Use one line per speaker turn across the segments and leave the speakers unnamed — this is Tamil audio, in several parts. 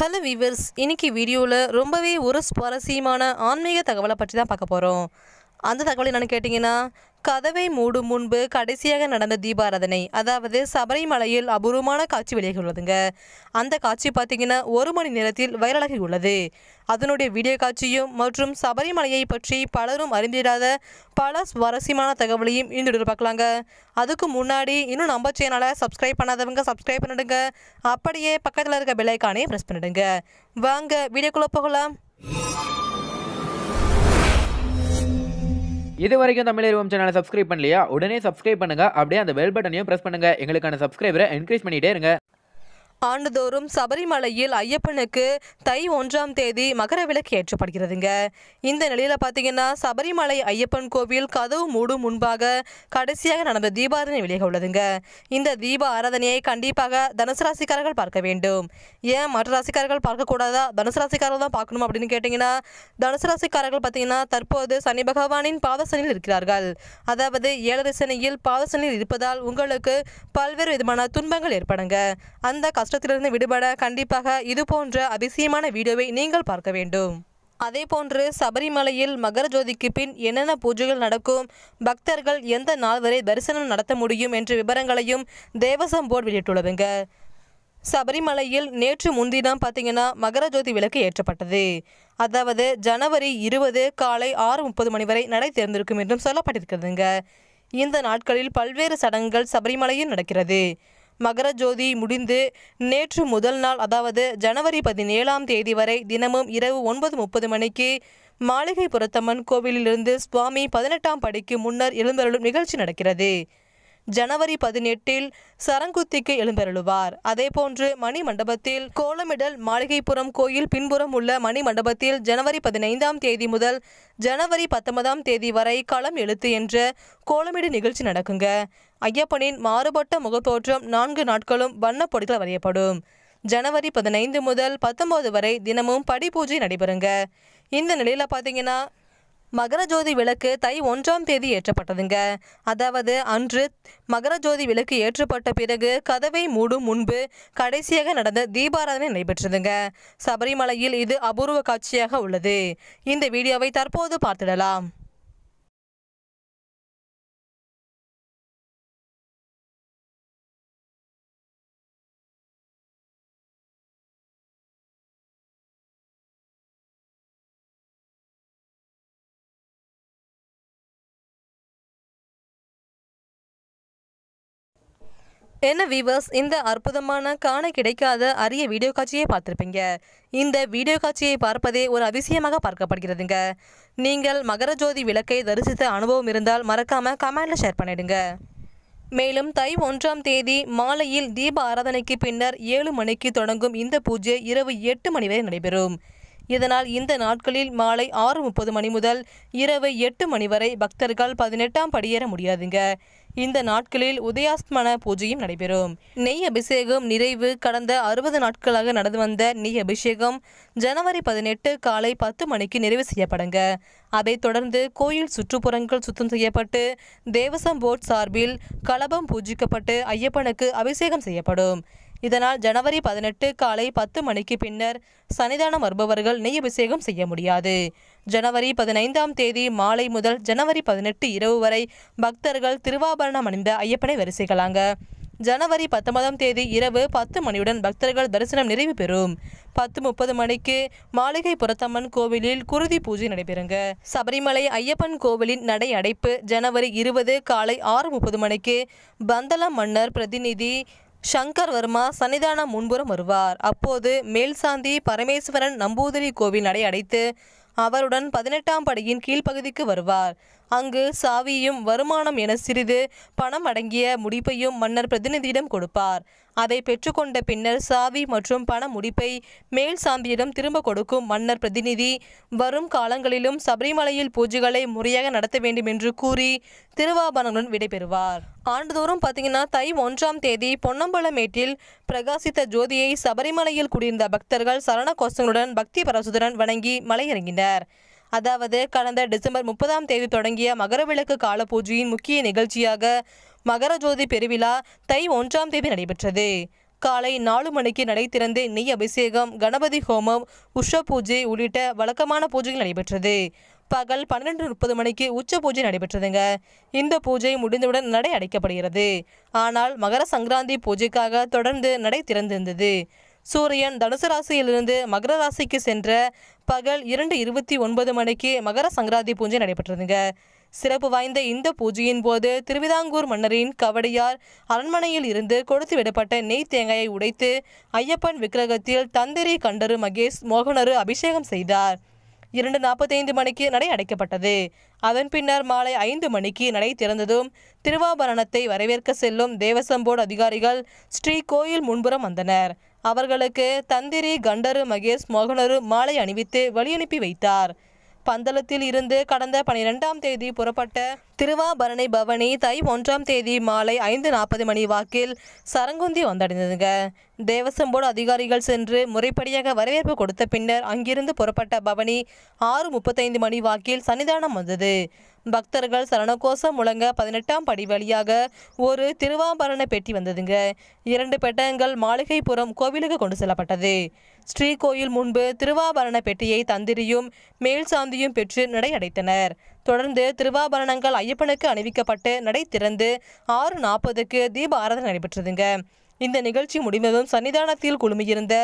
ஹலோ வீவர்ஸ் இன்றைக்கி வீடியோவில் ரொம்பவே ஒரு சுவாரஸ்யமான ஆன்மீக தகவலை பற்றி தான் பார்க்க போகிறோம் அந்த தகவல் என்னென்னு கேட்டிங்கன்னா கதவை மூடும் முன்பு கடைசியாக நடந்த தீபாராதனை அதாவது சபரிமலையில் அபூர்வமான காட்சி வெளியாகியுள்ளதுங்க அந்த காட்சி பார்த்தீங்கன்னா ஒரு மணி நேரத்தில் வைரலாகியுள்ளது அதனுடைய வீடியோ காட்சியும் மற்றும் சபரிமலையை பற்றி பலரும் அறிந்திடாத பல சுவாரஸ்யமான தகவலையும் இன்று பார்க்கலாங்க அதுக்கு முன்னாடி இன்னும் நம்ம சேனலை சப்ஸ்கிரைப் பண்ணாதவங்க சப்ஸ்கிரைப் பண்ணிடுங்க அப்படியே பக்கத்தில் இருக்க பெல்லைக்கானே ப்ரெஸ் பண்ணிடுங்க வாங்க வீடியோக்குள்ளே போகலாம் இது வரைக்கும் தமிழ் அறிவோம் சேனலை சப்ஸ்கிரைப் பண்ணலையா உடனே சப்ஸ்கிரைப் பண்ணுங்க அப்படியே அந்த பெல் பட்டனையும் பிரஸ் பண்ணுங்க எங்களுக்கான சப்ஸ்கிரைபரை என்கரேஜ் பண்ணிட்டே இருங்க ஆண்டுதோறும் சபரிமலையில் ஐயப்பனுக்கு தை ஒன்றாம் தேதி மகர விளக்கு ஏற்றப்படுகிறதுங்க இந்த நிலையில் பார்த்தீங்கன்னா சபரிமலை ஐயப்பன் கோவில் கதவு மூடும் முன்பாக கடைசியாக நடந்த தீபாராதனை விலக உள்ளதுங்க இந்த தீப ஆராதனையை கண்டிப்பாக தனுசு ராசிக்காரர்கள் பார்க்க வேண்டும் ஏன் மற்ற ராசிக்காரர்கள் பார்க்கக்கூடாதா தனுசு ராசிக்காரர்கள் தான் பார்க்கணும் அப்படின்னு கேட்டிங்கன்னா தனுசு ராசிக்காரர்கள் பார்த்தீங்கன்னா தற்போது சனி பகவானின் பாவசனில் இருக்கிறார்கள் அதாவது ஏழரை சனியில் பாவசனில் இருப்பதால் உங்களுக்கு பல்வேறு விதமான துன்பங்கள் ஏற்படுங்க அந்த கஷ்டத்திலிருந்து விடுபட கண்டிப்பாக இது போன்ற அதிசயமான வீடியோவை நீங்கள் பார்க்க வேண்டும் அதே போன்று சபரிமலையில் மகர ஜோதிக்கு பின் என்னென்ன பூஜைகள் நடக்கும் பக்தர்கள் எந்த நாள் வரை தரிசனம் நடத்த முடியும் என்ற விவரங்களையும் தேவசம் போர்டு வெளியிட்டுள்ளதுங்க சபரிமலையில் நேற்று முன்தினம் பார்த்தீங்கன்னா மகர ஜோதி விளக்கு ஏற்றப்பட்டது அதாவது ஜனவரி இருபது காலை ஆறு முப்பது மணி வரை நடை திறந்திருக்கும் என்றும் சொல்லப்பட்டிருக்கிறதுங்க இந்த நாட்களில் பல்வேறு சடங்குகள் சபரிமலையில் நடக்கிறது மகர ஜோதி முடிந்து நேற்று முதல் நாள் அதாவது ஜனவரி பதினேழாம் தேதி வரை தினமும் இரவு ஒன்பது முப்பது மணிக்கு மாளிகை புரத்தம்மன் கோவிலிலிருந்து சுவாமி பதினெட்டாம் படிக்கு முன்னர் எழுந்தருளும் நிகழ்ச்சி நடக்கிறது ஜனவரி பதினெட்டில் சரங்குத்திக்கு எழுந்தருளுவார் அதேபோன்று மணி மண்டபத்தில் கோலமிடல் மாளிகைப்புறம் கோயில் பின்புறம் உள்ள மணி மண்டபத்தில் ஜனவரி பதினைந்தாம் தேதி முதல் ஜனவரி பத்தொன்பதாம் தேதி வரை களம் எழுத்து என்ற கோலமிடு நிகழ்ச்சி நடக்குங்க ஐயப்பனின் மாறுபட்ட முகத்தோற்றம் நான்கு நாட்களும் வண்ணப்பொடிகள் வரையப்படும் ஜனவரி பதினைந்து முதல் பத்தொம்போது வரை தினமும் படி பூஜை நடைபெறுங்க இந்த நிலையில் பார்த்தீங்கன்னா மகர ஜோதி விளக்கு தை ஒன்றாம் தேதி ஏற்றப்பட்டதுங்க அதாவது அன்று மகர ஜோதி விளக்கு ஏற்றப்பட்ட பிறகு கதவை மூடும் முன்பு கடைசியாக நடந்த தீபாராதனை நடைபெற்றதுங்க சபரிமலையில் இது அபூர்வ காட்சியாக உள்ளது இந்த வீடியோவை தற்போது பார்த்திடலாம் என்ன வீவர்ஸ் இந்த அற்புதமான காண கிடைக்காத அரிய வீடியோ காட்சியை பார்த்துருப்பீங்க இந்த வீடியோ காட்சியை பார்ப்பதே ஒரு அதிசயமாக பார்க்கப்படுகிறதுங்க நீங்கள் மகர ஜோதி விளக்கை தரிசித்த அனுபவம் இருந்தால் மறக்காமல் கமெண்ட்ல ஷேர் பண்ணிடுங்க மேலும் தை ஒன்றாம் தேதி மாலையில் தீப ஆராதனைக்கு பின்னர் ஏழு மணிக்கு தொடங்கும் இந்த பூஜை இரவு எட்டு மணி வரை நடைபெறும் இதனால் இந்த நாட்களில் மாலை ஆறு முப்பது மணி முதல் இரவு எட்டு மணி வரை பக்தர்கள் பதினெட்டாம் படியேற முடியாதுங்க இந்த நாட்களில் உதயாஸ்மன பூஜையும் நடைபெறும் நெய் அபிஷேகம் நிறைவு கடந்த அறுபது நாட்களாக நடந்து வந்த நெய் அபிஷேகம் ஜனவரி பதினெட்டு காலை பத்து மணிக்கு நிறைவு செய்யப்படுங்க அதைத் தொடர்ந்து கோயில் சுற்றுப்புறங்கள் சுத்தம் செய்யப்பட்டு தேவசம் போர்ட் சார்பில் கலபம் பூஜிக்கப்பட்டு ஐயப்பனுக்கு அபிஷேகம் செய்யப்படும் இதனால் ஜனவரி பதினெட்டு காலை பத்து மணிக்கு பின்னர் சன்னிதானம் வருபவர்கள் நெய் அபிஷேகம் செய்ய முடியாது ஜனவரி பதினைந்தாம் தேதி மாலை முதல் ஜனவரி பதினெட்டு இரவு வரை பக்தர்கள் திருவாபரணம் அணிந்த ஐயப்பனை வரிசைகளாங்க ஜனவரி பத்தொன்பதாம் தேதி இரவு பத்து மணியுடன் பக்தர்கள் தரிசனம் நிறைவு பெறும் பத்து முப்பது மணிக்கு மாளிகை புரத்தம்மன் கோவிலில் குருதி பூஜை நடைபெறுங்க சபரிமலை ஐயப்பன் கோவிலின் நடை அடைப்பு ஜனவரி இருபது காலை ஆறு முப்பது மணிக்கு பந்தளம் மன்னர் பிரதிநிதி சங்கர் வர்மா சன்னிதானம் முன்புறம் வருவார் அப்போது மேல்சாந்தி பரமேஸ்வரன் நம்பூதிரி கோவில் நடை அடைத்து அவருடன் பதினெட்டாம் படியின் கீழ்ப்பகுதிக்கு வருவார் அங்கு சாவியும் வருமானம் என சிறிது பணம் அடங்கிய முடிப்பையும் மன்னர் பிரதிநிதியிடம் கொடுப்பார் அதை பெற்றுக்கொண்ட பின்னர் சாவி மற்றும் பண முடிப்பை மேல் சாந்தியிடம் திரும்ப கொடுக்கும் மன்னர் பிரதிநிதி வரும் காலங்களிலும் சபரிமலையில் பூஜைகளை முறையாக நடத்த வேண்டும் என்று கூறி திருவாபரணங்களுடன் விடைபெறுவார் ஆண்டுதோறும் பார்த்தீங்கன்னா தை ஒன்றாம் தேதி பொன்னம்பலமேட்டில் பிரகாசித்த ஜோதியை சபரிமலையில் குடியிருந்த பக்தர்கள் சரண கோஷங்களுடன் பக்தி பரசுதரன் வணங்கி மலையிறங்கினர் அதாவது கடந்த டிசம்பர் முப்பதாம் தேதி தொடங்கிய மகரவிளக்கு கால பூஜையின் முக்கிய நிகழ்ச்சியாக மகர ஜோதி பெருவிழா தை ஒன்றாம் தேதி நடைபெற்றது காலை நாலு மணிக்கு நடை திறந்து நெய் அபிஷேகம் கணபதி ஹோமம் உஷ பூஜை உள்ளிட்ட வழக்கமான பூஜைகள் நடைபெற்றது பகல் பன்னிரெண்டு முப்பது மணிக்கு உச்ச பூஜை நடைபெற்றதுங்க இந்த பூஜை முடிந்தவுடன் நடை அடைக்கப்படுகிறது ஆனால் மகர சங்கராந்தி பூஜைக்காக தொடர்ந்து நடை திறந்திருந்தது சூரியன் தனுசு ராசியிலிருந்து மகர ராசிக்கு சென்ற பகல் இரண்டு இருபத்தி ஒன்பது மணிக்கு மகர சங்கராந்தி பூஜை நடைபெற்றதுங்க சிறப்பு வாய்ந்த இந்த பூஜையின் போது திருவிதாங்கூர் மன்னரின் கவடியார் அரண்மனையில் இருந்து கொடுத்து விடப்பட்ட நெய் தேங்காயை உடைத்து ஐயப்பன் விக்கிரகத்தில் தந்திரி கண்டரு மகேஷ் மோகனரு அபிஷேகம் செய்தார் இரண்டு நாற்பத்தைந்து மணிக்கு நடை அடைக்கப்பட்டது அதன் பின்னர் மாலை ஐந்து மணிக்கு நடை திறந்ததும் திருவாபரணத்தை வரவேற்க செல்லும் தேவசம்போர்டு அதிகாரிகள் ஸ்ரீ கோயில் முன்புறம் வந்தனர் அவர்களுக்கு தந்திரி கண்டரு மகேஷ் மோகனரு மாலை அணிவித்து வழியனுப்பி வைத்தார் பந்தளத்தில் இருந்து கடந்த பனிரெண்டாம் தேதி புறப்பட்ட திருவாபரணி பவனி தை ஒன்றாம் தேதி மாலை ஐந்து நாற்பது மணி வாக்கில் சரங்குந்தி வந்தடைந்ததுங்க தேவசம் போர்டு அதிகாரிகள் சென்று முறைப்படியாக வரவேற்பு கொடுத்த பின்னர் அங்கிருந்து புறப்பட்ட பவனி ஆறு முப்பத்தைந்து மணி வாக்கில் சன்னிதானம் வந்தது பக்தர்கள் சரணகோசம் முழங்க பதினெட்டாம் படி வழியாக ஒரு திருவாபரண பெட்டி வந்ததுங்க இரண்டு பெட்டகங்கள் மாளிகைப்புறம் கோவிலுக்கு கொண்டு செல்லப்பட்டது ஸ்ரீகோயில் முன்பு திருவாபரண பெட்டியை தந்திரியும் மேல் சாந்தியும் பெற்று நடையடைத்தனர் தொடர்ந்து திருவாபரணங்கள் ஐயப்பனுக்கு அணிவிக்கப்பட்டு நடை திறந்து ஆறு நாற்பதுக்கு தீப ஆராதனை நடைபெற்றதுங்க இந்த நிகழ்ச்சி முடிந்ததும் சன்னிதானத்தில் குழுமியிருந்த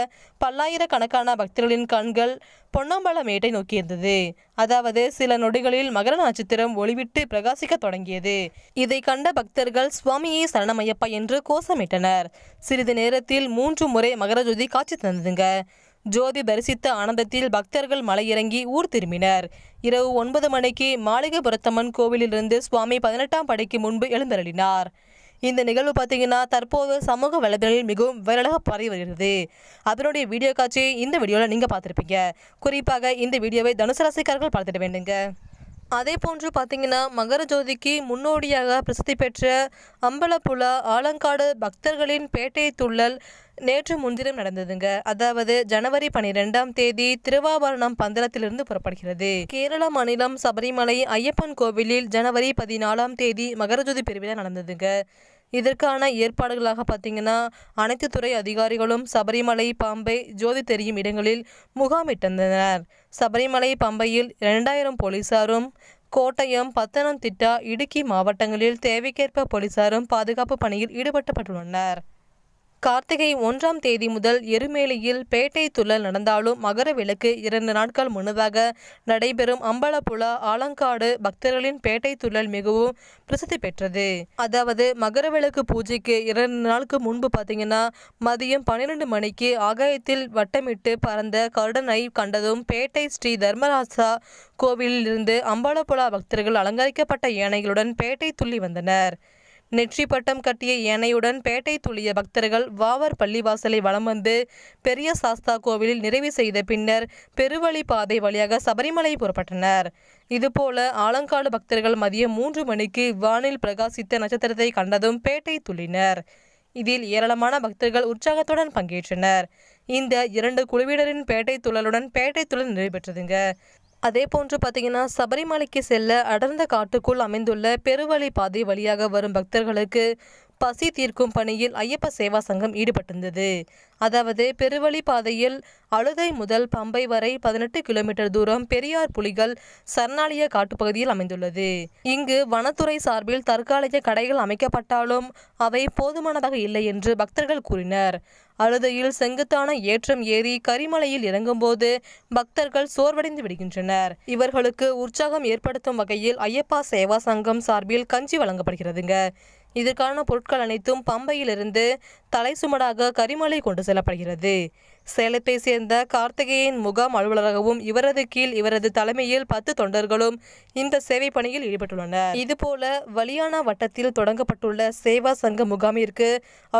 பல்லாயிரக்கணக்கான பக்தர்களின் கண்கள் பொன்னம்பல மேட்டை நோக்கியிருந்தது அதாவது சில நொடிகளில் மகர நட்சத்திரம் ஒளிவிட்டு பிரகாசிக்க தொடங்கியது இதை கண்ட பக்தர்கள் சுவாமியை சரணமையப்பா என்று கோஷமிட்டனர் சிறிது நேரத்தில் மூன்று முறை மகரஜோதி காட்சி தந்ததுங்க ஜோதி தரிசித்த ஆனந்தத்தில் பக்தர்கள் மலையிறங்கி ஊர் திரும்பினர் இரவு ஒன்பது மணிக்கு மாளிகைபுரத்தம்மன் கோவிலிலிருந்து சுவாமி பதினெட்டாம் படைக்கு முன்பு எழுந்தருளினார் இந்த நிகழ்வு பார்த்தீங்கன்னா தற்போது சமூக வலைதளங்களில் மிகவும் வைரலாக பரவி வருகிறது அதனுடைய வீடியோ காட்சி இந்த வீடியோவில் நீங்கள் பார்த்துருப்பீங்க குறிப்பாக இந்த வீடியோவை தனுசு ராசிக்காரர்கள் பார்த்துட வேண்டுங்க அதே போன்று பார்த்தீங்கன்னா மகர ஜோதிக்கு முன்னோடியாக பிரசித்தி பெற்ற அம்பலப்புழா ஆலங்காடு பக்தர்களின் பேட்டை துள்ளல் நேற்று முன்தினம் நடந்ததுங்க அதாவது ஜனவரி பனிரெண்டாம் தேதி திருவாபரணம் பந்தளத்திலிருந்து புறப்படுகிறது கேரள மாநிலம் சபரிமலை ஐயப்பன் கோவிலில் ஜனவரி பதினாலாம் தேதி மகரஜோதி பிரிவிழா நடந்ததுங்க இதற்கான ஏற்பாடுகளாக பார்த்தீங்கன்னா அனைத்து துறை அதிகாரிகளும் சபரிமலை பாம்பை ஜோதி தெரியும் இடங்களில் முகாமிட்டிருந்தனர் சபரிமலை பம்பையில் இரண்டாயிரம் போலீசாரும் கோட்டயம் திட்டா இடுக்கி மாவட்டங்களில் தேவைக்கேற்ப போலீசாரும் பாதுகாப்பு பணியில் ஈடுபட்டப்பட்டுள்ளனர் கார்த்திகை ஒன்றாம் தேதி முதல் எருமேலியில் பேட்டை துள்ளல் நடந்தாலும் மகர விளக்கு இரண்டு நாட்கள் முன்னதாக நடைபெறும் அம்பலப்புழா ஆலங்காடு பக்தர்களின் பேட்டை துள்ளல் மிகவும் பிரசித்தி பெற்றது அதாவது மகர விளக்கு பூஜைக்கு இரண்டு நாளுக்கு முன்பு பார்த்தீங்கன்னா மதியம் பன்னிரெண்டு மணிக்கு ஆகாயத்தில் வட்டமிட்டு பறந்த கருடனை கண்டதும் பேட்டை ஸ்ரீ தர்மராசா கோவிலில் இருந்து அம்பலப்புழா பக்தர்கள் அலங்கரிக்கப்பட்ட யானைகளுடன் பேட்டை துள்ளி வந்தனர் நெற்றி பட்டம் கட்டிய ஏனையுடன் பேட்டை துளிய பக்தர்கள் வாவர் பள்ளிவாசலை வலம் வந்து பெரிய சாஸ்தா கோவிலில் நிறைவு செய்த பின்னர் பெருவழி பாதை வழியாக சபரிமலை புறப்பட்டனர் இதுபோல ஆலங்காடு பக்தர்கள் மதியம் மூன்று மணிக்கு வானில் பிரகாசித்த நட்சத்திரத்தை கண்டதும் பேட்டை துள்ளினர் இதில் ஏராளமான பக்தர்கள் உற்சாகத்துடன் பங்கேற்றனர் இந்த இரண்டு குழுவினரின் பேட்டை துழலுடன் பேட்டை துழல் நிறைவு பெற்றதுங்க அதே போன்று பார்த்தீங்கன்னா சபரிமலைக்கு செல்ல அடர்ந்த காட்டுக்குள் அமைந்துள்ள பெருவழி பாதை வழியாக வரும் பக்தர்களுக்கு பசி தீர்க்கும் பணியில் ஐயப்ப சேவா சங்கம் ஈடுபட்டிருந்தது அதாவது பெருவழி பாதையில் அழுதை முதல் பம்பை வரை பதினெட்டு கிலோமீட்டர் தூரம் பெரியார் புலிகள் சரணாலய காட்டுப்பகுதியில் அமைந்துள்ளது இங்கு வனத்துறை சார்பில் தற்காலிக கடைகள் அமைக்கப்பட்டாலும் அவை போதுமானதாக இல்லை என்று பக்தர்கள் கூறினர் அழுதையில் செங்குத்தான ஏற்றம் ஏறி கரிமலையில் இறங்கும்போது பக்தர்கள் சோர்வடைந்து விடுகின்றனர் இவர்களுக்கு உற்சாகம் ஏற்படுத்தும் வகையில் ஐயப்பா சேவா சங்கம் சார்பில் கஞ்சி வழங்கப்படுகிறதுங்க இதற்கான பொருட்கள் அனைத்தும் பம்பையிலிருந்து தலைசுமடாக கரிமலை கொண்டு செல்லப்படுகிறது சேலத்தை சேர்ந்த கார்த்திகேயன் முகாம் அலுவலராகவும் இவரது கீழ் இவரது தலைமையில் பத்து தொண்டர்களும் இந்த சேவை பணியில் ஈடுபட்டுள்ளனர் இதுபோல வலியானா வட்டத்தில் தொடங்கப்பட்டுள்ள சேவா சங்க முகாமிற்கு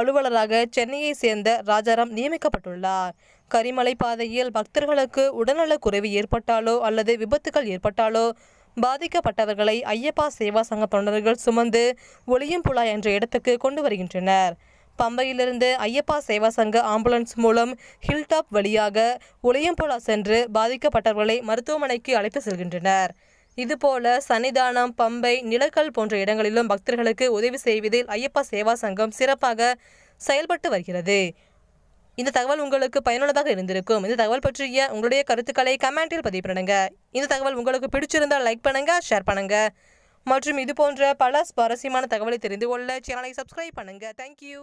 அலுவலராக சென்னையை சேர்ந்த ராஜாராம் நியமிக்கப்பட்டுள்ளார் கரிமலை பாதையில் பக்தர்களுக்கு உடல்நலக் குறைவு ஏற்பட்டாலோ அல்லது விபத்துகள் ஏற்பட்டாலோ பாதிக்கப்பட்டவர்களை ஐயப்பா சேவா சங்க தொண்டர்கள் சுமந்து ஒளியம்புழா என்ற இடத்துக்கு கொண்டு வருகின்றனர் பம்பையிலிருந்து ஐயப்பா சேவா சங்க ஆம்புலன்ஸ் மூலம் ஹில்டாப் வழியாக உளியம்புழா சென்று பாதிக்கப்பட்டவர்களை மருத்துவமனைக்கு அழைத்து செல்கின்றனர் இதுபோல சன்னிதானம் பம்பை நிலக்கல் போன்ற இடங்களிலும் பக்தர்களுக்கு உதவி செய்வதில் ஐயப்பா சேவா சங்கம் சிறப்பாக செயல்பட்டு வருகிறது இந்த தகவல் உங்களுக்கு பயனுள்ளதாக இருந்திருக்கும் இந்த தகவல் பற்றிய உங்களுடைய கருத்துக்களை கமெண்டில் பதிவு பண்ணுங்க இந்த தகவல் உங்களுக்கு பிடிச்சிருந்தால் லைக் பண்ணுங்க ஷேர் பண்ணுங்க மற்றும் இது போன்ற பல சுவாரஸ்யமான தகவலை தெரிந்து கொள்ள சேனலை சப்ஸ்கிரைப் பண்ணுங்க தேங்க்யூ